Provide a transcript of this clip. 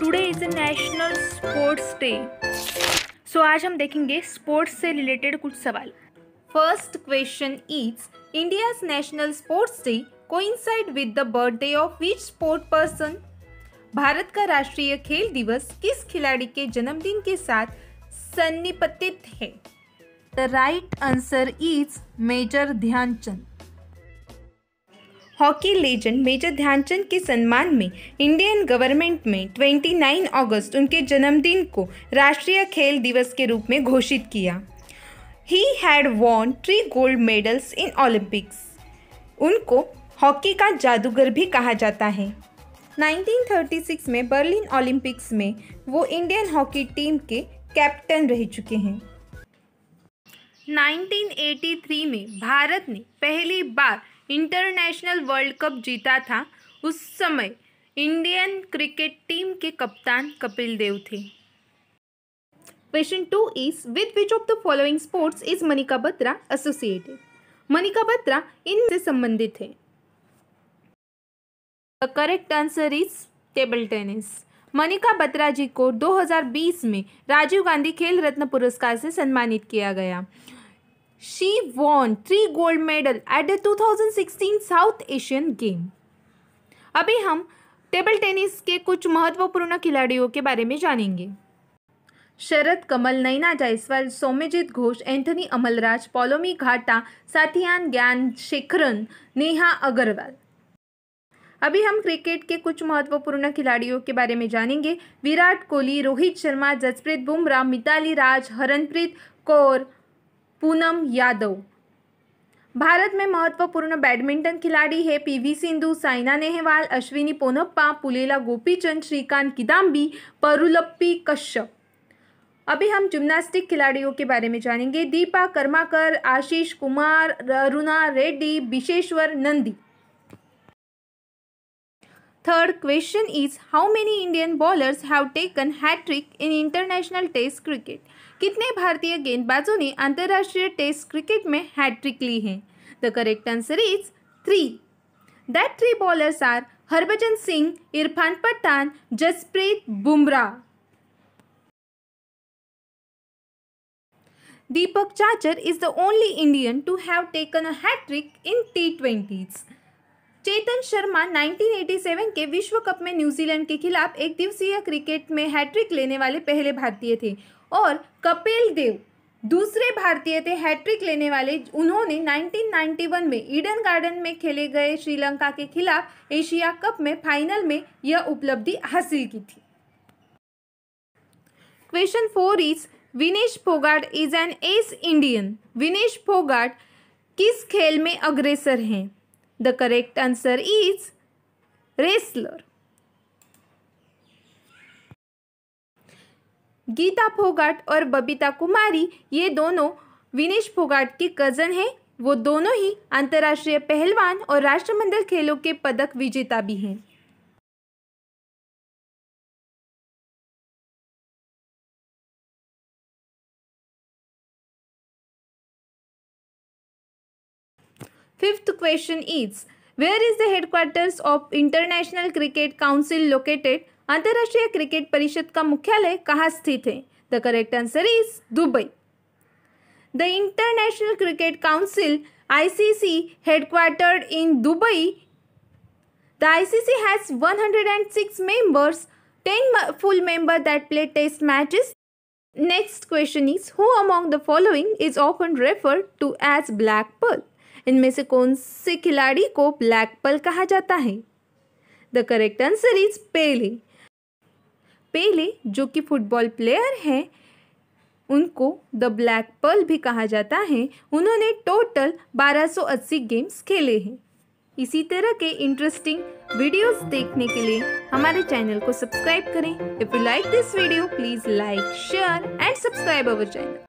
Today is a national sports day so आज हम देखेंगे स्पोर्ट्स से रिलेटेड कुछ सवाल first question is India national sports day coincide with the birthday of which sport person भारत का राष्ट्रीय खेल दिवस किस खिलाड़ी के जन्मदिन के साथ सन्निपतित है the right answer is Major Dhyanchand hockey legend Major Dhyanchand के सम्मान में इंडियन गवर्नमेंट में 29 अगस्त उनके जन्मदिन को राष्ट्रीय खेल दिवस के रूप में घोषित किया he had won three gold medals in Olympics उनको हॉकी का जादूगर भी कहा जाता है 1936 में बर्लिन ओलंपिक्स में वो इंडियन हॉकी टीम के कैप्टन रह चुके हैं 1983 में भारत ने पहली बार इंटरनेशनल वर्ल्ड कप जीता था उस समय इंडियन क्रिकेट टीम के कप्तान कपिल देव थे question two is with which of the following sports is Manika Batra associated Manika Batra इन से संबंधित है correct answer is table tennis Manika Batra ji को 2020 में राजीव गांधी खेल रत्न पुरस्कार से सम्मानित किया गया she won three gold medal at the 2016 South Asian Game. abhi hum table tennis के कुछ महत्वपूर्ण खिलाड़ियों के बारे में जानेंगे शरद कमल नैना जायसवाल सौम्यजीत घोष एंथनी अमलराज पॉलोमी घाटा साथियान ज्ञान शेखरन नेहा अग्रवाल अभी हम क्रिकेट के कुछ महत्वपूर्ण खिलाड़ियों के बारे में जानेंगे विराट कोहली रोहित शर्मा जसप्रीत बुमराह मिताली राज हरनप्रीत कौर पूनम यादव भारत में महत्वपूर्ण बैडमिंटन खिलाड़ी है पीवी सिंधु साइना नेहवाल अश्विनी पोनप्पा पुलेला गोपीचंद श्रीकांत किदाम्बी परुलप्पी कश्यप अभी हम जिम्नास्टिक खिलाड़ियों के बारे में जानेंगे Dipa Karmakar Ashish Kumar Aruna Reddy Vishweshwar Nandi third question is how many Indian bowlers have taken hat trick in international test कितने भारतीय गेंदबाजों ने अंतर्राष्ट्रीय टेस्ट क्रिकेट में हैट्रिक ली है the correct answer is three that three bowlers are Harbhajan Singh Irfan Pathan Jasprit Bumrah Deepak Chahar is the only Indian to have taken a hattrick in T twenties Chetan Sharma 1987 के विश्व कप में न्यूजीलैंड के खिलाफ एक दिवसीय क्रिकेट में हैट्रिक लेने वाले पहले भारतीय थे और कपिल देव दूसरे भारतीय थे हैट्रिक लेने वाले उन्होंने 1991 में ईडन गार्डन में खेले गए श्रीलंका के खिलाफ एशिया कप में फाइनल में यह उपलब्धि हासिल की थी question four is Vinesh Phogat is an ace Indian Vinesh Phogat किस खेल में अग्रेसर हैं The correct answer is wrestler. Gita Phogat और बबीता कुमारी ये दोनों विनेश फोगाट की कजन हैं वो दोनों ही अंतर्राष्ट्रीय पहलवान और राष्ट्रमंडल खेलों के पदक विजेता भी हैं Fifth question is Where is the headquarters of International Cricket Council located? अंतर्राष्ट्रीय क्रिकेट परिषद का मुख्यालय कहाँ स्थित है the correct answer is Dubai the International Cricket Council ICC headquartered in Dubai The ICC has 106 members, 10 full members that play test matches. Next question is Who among the following is often referred to as Black Pearl? इनमें से कौन से खिलाड़ी को black पल कहा जाता है the correct answer is Pele Pele जो कि फुटबॉल प्लेयर हैं उनको द ब्लैक पल भी कहा जाता है उन्होंने टोटल 1280 गेम्स खेले हैं इसी तरह के इंटरेस्टिंग वीडियोस देखने के लिए हमारे चैनल को सब्सक्राइब करें if you like this video please like share and subscribe our channel